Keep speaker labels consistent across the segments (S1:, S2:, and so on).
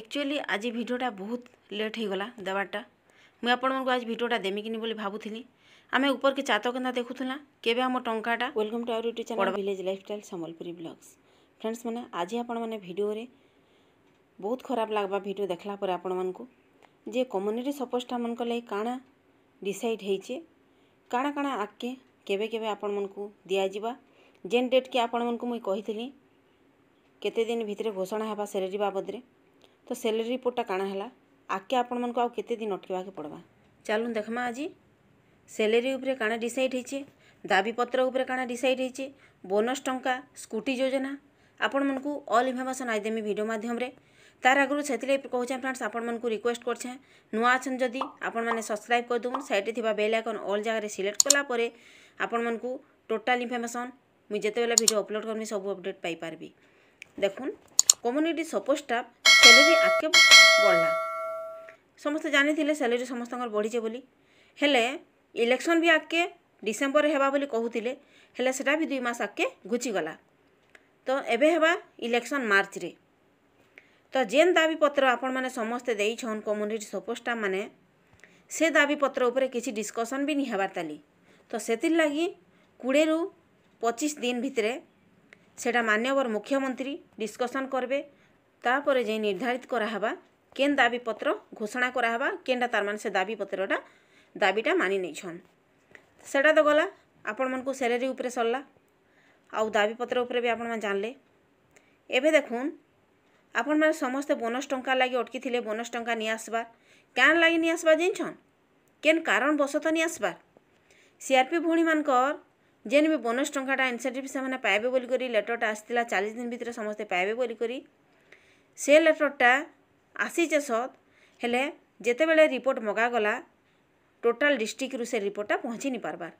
S1: actually আজ ভিডিওটা বহুত লেট হয়েগলা দেবারটা মুই আপনার আজ ভিডিওটা দেমি কিনি বলে ভাবুলি আমি উপরকে চাত কেনা দেখুলা কেবে আমার টঙ্কাটা welcome to our YouTube channel village lifestyle Sambalpuri vlogs friends মানে আজ আপন মানে ভিডিওরে বহুত খারাপ লাগবা ভিডিও দেখলা পরে আপন মানুষ যে কম্যুনিটি সপোজটা মানক লাগে কাণা ডিসাইড হয়েছে কাণা কাণা আগকে কেবে কেবে আপন মানুষ দিয়াযা যেন ডেটকে আপন মানুষ মুই কহিলি কেতে দিন ভিতরে ঘোষণা হবা সেলেরি বাবদরে ତ ସେଲେରୀ ରିପୋର୍ଟଟା କାଣା ହେଲା ଆଗ୍କେ ଆପଣମାନଙ୍କୁ ଆଉ କେତେ ଦିନ ଅଟକିବାକେ ପଡ଼ବା ଚାଲୁନ୍ ଦେଖ୍ମା ଆଜି ସେଲେରୀ ଉପରେ କାଣା ଡିସାଇଡ଼୍ ହେଇଛେ ଦାବିପତ୍ର ଉପରେ କାଣା ଡିସାଇଡ଼୍ ହେଇଛେ ବୋନସ୍ ଟଙ୍କା ସ୍କୁଟି ଯୋଜନା ଆପଣମାନଙ୍କୁ ଅଲ୍ ଇନଫର୍ମେସନ୍ ଆଇଦେମି ଭିଡ଼ିଓ ମାଧ୍ୟମରେ ତାର ଆଗରୁ ସେଥିଲାଗି କହୁଛେଁ ଫ୍ରେଣ୍ଡସ୍ ଆପଣମାନଙ୍କୁ ରିକ୍ୱେଷ୍ଟ କରୁଛେଁ ନୂଆ ଅଛନ୍ ଯଦି ଆପଣମାନେ ସବସ୍କ୍ରାଇବ୍ କରିଦେଉନ୍ ସାଇଡ଼୍ରେ ଥିବା ବେଲ୍ ଆଇକନ୍ ଅଲ୍ ଜାଗାରେ ସିଲେକ୍ଟ କଲା ପରେ ଆପଣମାନଙ୍କୁ ଟୋଟାଲ୍ ଇନଫର୍ମେସନ୍ ମୁଇଁ ଯେତେବେଳେ ଭିଡ଼ିଓ ଅପଲୋଡ଼ କରିମି ସବୁ ଅପଡ଼େଟ୍ ପାଇପାରିବି ଦେଖୁନ୍ କମ୍ୟୁନିଟି ସପୋର୍ଟ ଷ୍ଟାଫ୍ স্যালেরি ଆଗକେ ବଢ଼ଲା ସମସ୍ତେ ଜାଣିଥିଲେ ସ୍ୟାଲେରି ସମସ୍ତଙ୍କର ବଢ଼ିଛେ ବୋଲି ହେଲେ ଇଲେକ୍ସନ୍ ବି ଆଗକେ ଡିସେମ୍ବରରେ ହେବା ବୋଲି କହୁଥିଲେ ହେଲେ ସେଟା ବି ଦୁଇ ମାସ ଆଗକେ ଘୁଚିଗଲା ତ ଏବେ ହେବା ଇଲେକ୍ସନ୍ ମାର୍ଚ୍ଚରେ ତ ଯେନ୍ ଦାବିପତ୍ର ଆପଣମାନେ ସମସ୍ତେ ଦେଇଛନ୍ କମ୍ୟୁନିଟି ସପୋଷ୍ଟାମାନେ ସେ ଦାବିପତ୍ର ଉପରେ କିଛି ଡିସ୍କସନ୍ ବି ନି ହେବାର ତାଲି ତ ସେଥିର୍ଲାଗି କୋଡ଼ିଏରୁ ପଚିଶ ଦିନ ଭିତରେ ସେଟା ମାନ୍ୟବର ମୁଖ୍ୟମନ୍ତ୍ରୀ ଡିସ୍କସନ୍ କରିବେ ତାପରେ ଯାଇ ନିର୍ଦ୍ଧାରିତ କରାହେବା କେନ୍ ଦାବିପତ୍ର ଘୋଷଣା କରାହେବା କେନ୍ଟା ତାର୍ମାନେ ସେ ଦାବିପତ୍ରଟା ଦାବିଟା ମାନି ନେଇଛନ୍ ସେଟା ତ ଗଲା ଆପଣମାନଙ୍କୁ ସେଲେରୀ ଉପରେ ସରିଲା ଆଉ ଦାବିପତ୍ର ଉପରେ ବି ଆପଣମାନେ ଜାଣିଲେ ଏବେ ଦେଖୁନ୍ ଆପଣମାନେ ସମସ୍ତେ ବୋନସ୍ ଟଙ୍କା ଲାଗି ଅଟକିଥିଲେ ବୋନସ୍ ଟଙ୍କା ନି ଆସବାର୍ କାଁ ଲାଗି ନି ଆସବାର୍ ଜାଣିଛନ୍ କେନ୍ କାରଣବଶତଃ ନି ଆସବାର୍ ସି ଆର୍ ପି ଭଉଣୀମାନଙ୍କର ଯେନ୍ ବି ବୋନସ୍ ଟଙ୍କାଟା ଇନ୍ସେଣ୍ଟିଭ୍ ସେମାନେ ପାଇବେ ବୋଲିକରି ଲେଟର୍ଟା ଆସିଥିଲା ଚାଳିଶ ଦିନ ଭିତରେ ସମସ୍ତେ ପାଇବେ ବୋଲିକରି ସେ ଲେଟର୍ଟା ଆସିଛେ ସତ୍ ହେଲେ ଯେତେବେଳେ ରିପୋର୍ଟ ମଗାଗଲା ଟୋଟାଲ୍ ଡିଷ୍ଟ୍ରିକ୍ଟରୁ ସେ ରିପୋର୍ଟଟା ପହଞ୍ଚିନି ପାର୍ବାର୍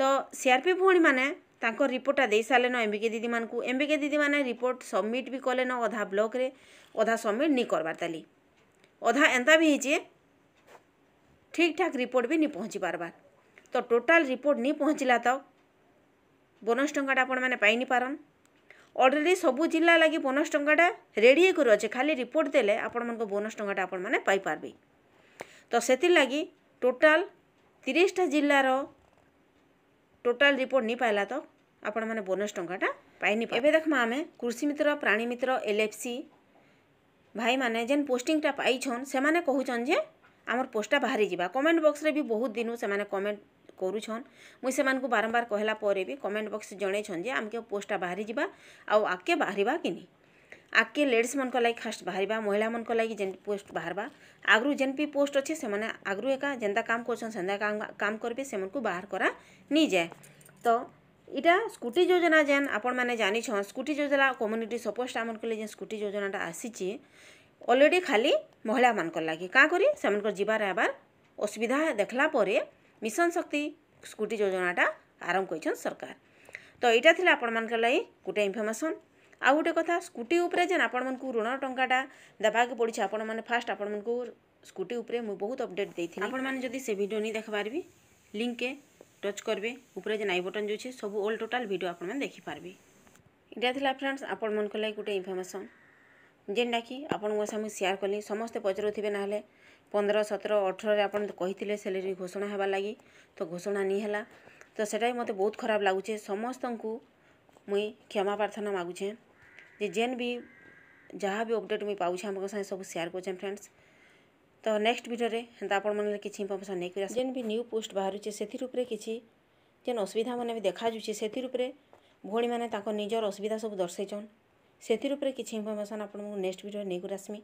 S1: ତ ସି ଆର୍ ପି ଭଉଣୀମାନେ ତାଙ୍କ ରିପୋର୍ଟଟା ଦେଇସାରିଲେନ ଏମ୍ ବି କେ ଦିଦିମାନଙ୍କୁ ଏମ୍ ବି କେ ଦିଦିମାନେ ରିପୋର୍ଟ ସବମିଟ୍ ବି କଲେନ ଅଧା ବ୍ଲକ୍ରେ ଅଧା ସବମିଟ୍ ନି କର୍ବାର୍ ତାଲି ଅଧା ଏନ୍ତା ବି ହେଇଛେ ଠିକ୍ ଠାକ୍ ରିପୋର୍ଟ ବି ନି ପହଞ୍ଚି ପାର୍ବାର୍ ତ ଟୋଟାଲ୍ ରିପୋର୍ଟ ନି ପହଞ୍ଚିଲା ତ ବୋନସ୍ ଟଙ୍କାଟା ଆପଣମାନେ ପାଇନି ପାରନ୍ অলরেডি সবু জেলা লাগি বোনস টঙ্কাটা রেডি করে অছে খালি রিপোর্ট দেলে আপনার বোনস টঙ্কাটা আপনার পাইপারবে তো সেগে টোটাল তিরিশটা জেলার টোটাল রিপোর্ট নি পাইলা তো আপনার বোনস টঙ্কাটা পাইনি এবে দেখমা আমি কৃষি মিত্র প্রাণী মিত্র এলএফসি ভাই মানে যেন পোস্টিংটা পাইছন সে কুচন যে আমার পোস্টটা বাহারি যা কমেন্ট বক্সরে বি বহুত দিনু সে কমেন্ট କରୁଛନ୍ ମୁଇଁ ସେମାନଙ୍କୁ ବାରମ୍ବାର କହିଲା ପରେ ବି କମେଣ୍ଟ ବକ୍ସ ଜଣେଇଛନ୍ ଯେ ଆମକେ ପୋଷ୍ଟଟା ବାହାରିଯିବା ଆଉ ଆଗକେ ବାହାରିବା କି ନି ଆଗକେ ଲେଡ଼ିଜ୍ମାନଙ୍କ ଲାଗି ଫାଷ୍ଟ ବାହାରିବା ମହିଳାମାନଙ୍କ ଲାଗି ଯେନ୍ ପୋଷ୍ଟ ବାହାରବା ଆଗରୁ ଯେନ୍ ବି ପୋଷ୍ଟ ଅଛେ ସେମାନେ ଆଗରୁ ଏକା ଯେନ୍ତା କାମ କରୁଛନ୍ ସେନ୍ତା କାମ କରିବେ ସେମାନଙ୍କୁ ବାହାର କରା ନିଯାଏ ତ ଇଟା ସ୍କୁଟି ଯୋଜନା ଯେନ୍ ଆପଣମାନେ ଜାଣିଛନ୍ ସ୍କୁଟି ଯୋଜନା କମ୍ୟୁନିଟି ସପୋର୍ଟ ଷ୍ଟାଫ୍ମାନଙ୍କର ଲାଗି ଯେନ୍ ସ୍କୁଟି ଯୋଜନାଟା ଆସିଛି অলরেডি খালি মহিলামানকর লাগে কাঁ করে সেমানকর যাবার আবার অসুবিধা দেখলা পরে ମିଶନ ଶକ୍ତି ସ୍କୁଟି ଯୋଜନାଟା ଆରମ୍ଭ କରିଛନ୍ତି ସରକାର ତ ଏଇଟା ଥିଲା ଆପଣମାନଙ୍କ ଲାଗି ଗୋଟେ ଇନଫର୍ମେସନ୍ ଆଉ ଗୋଟେ କଥା ସ୍କୁଟି ଉପରେ ଯେନ୍ ଆପଣମାନଙ୍କୁ ଋଣ ଟଙ୍କାଟା ଦେବାକୁ ପଡ଼ୁଛି ଆପଣମାନେ ଫାଷ୍ଟ ଆପଣମାନଙ୍କୁ ସ୍କୁଟି ଉପରେ ମୁଁ ବହୁତ ଅପଡ଼େଟ୍ ଦେଇଥିଲି ଆପଣମାନେ ଯଦି ସେ ଭିଡ଼ିଓ ନେଇ ଦେଖିପାରିବି ଲିଙ୍କ୍କେ ଟଚ୍ କରିବେ ଉପରେ ଯେନ୍ ଆଇ ବଟନ୍ ଯାଉଛି ସବୁ ଅଲ୍ ଟୋଟାଲ୍ ଭିଡ଼ିଓ ଆପଣମାନେ ଦେଖିପାରିବେ ଏଇଟା ଥିଲା ଫ୍ରେଣ୍ଡସ୍ ଆପଣମାନଙ୍କ ଲାଗି ଗୋଟେ ଇନଫର୍ମେସନ୍ ଯେନ୍ଟାକି ଆପଣଙ୍କ ସାଙ୍ଗେ ମୁଇଁ ସେୟାର୍ କଲି ସମସ୍ତେ ପଚାରୁଥିବେ ନହେଲେ ପନ୍ଦର ସତର ଅଠରରେ ଆପଣ କହିଥିଲେ ସାଲେରୀ ଘୋଷଣା ହେବା ଲାଗି ତ ଘୋଷଣା ନି ହେଲା ତ ସେଟା ବି ମୋତେ ବହୁତ ଖରାପ ଲାଗୁଛେ ସମସ୍ତଙ୍କୁ ମୁଇଁ କ୍ଷମା ପ୍ରାର୍ଥନା ମାଗୁଛେଁ ଯେ ଯେନ୍ ବି ଯାହା ବି ଅପଡ଼େଟ୍ ମୁଇଁ ପାଉଛେ ଆପଣଙ୍କ ସାଙ୍ଗେ ସବୁ ସେୟାର୍ କରୁଛେଁ ଫ୍ରେଣ୍ଡସ୍ ତ ନେକ୍ସଟ ଭିଡ଼ିଓରେ ହେନ୍ତା ଆପଣମାନେ କିଛି ଇନଫର୍ମେସନ୍ ନେଇକରି ଯେନ୍ ବି ନ୍ୟୁ ପୋଷ୍ଟ ବାହାରୁଛେ ସେଥିର୍ ଉପରେ କିଛି ଯେନ୍ ଅସୁବିଧାମାନେ ବି ଦେଖାଯାଉଛେ ସେଥିର୍ ଉପରେ ଭଉଣୀମାନେ ତାଙ୍କ ନିଜର ଅସୁବିଧା ସବୁ ଦର୍ଶେଇଛନ୍ ସେଥିର୍ ଉପରେ କିଛି ଇନଫର୍ମେସନ୍ ଆପଣଙ୍କୁ ନେକ୍ସଟ୍ ଭିଡ଼ିଓରେ ନେଇକରି ଆସ୍ମି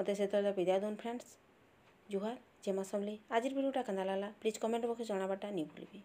S1: ମୋତେ ସେତେବେଳେ ବିଦାୟ ଦଉନ୍ ଫ୍ରେଣ୍ଡସ୍ ଜୁହାର୍ ଜେମା ସମଲି ଆଜିର ଭିଡ଼ିଓଟା କେନ୍ତା ଲାଗ୍ଲା ପ୍ଲିଜ୍ କମେଣ୍ଟ ବକ୍ସରେ ଜଣାବାଟା ନେଇ ଭୁଲ୍ବେ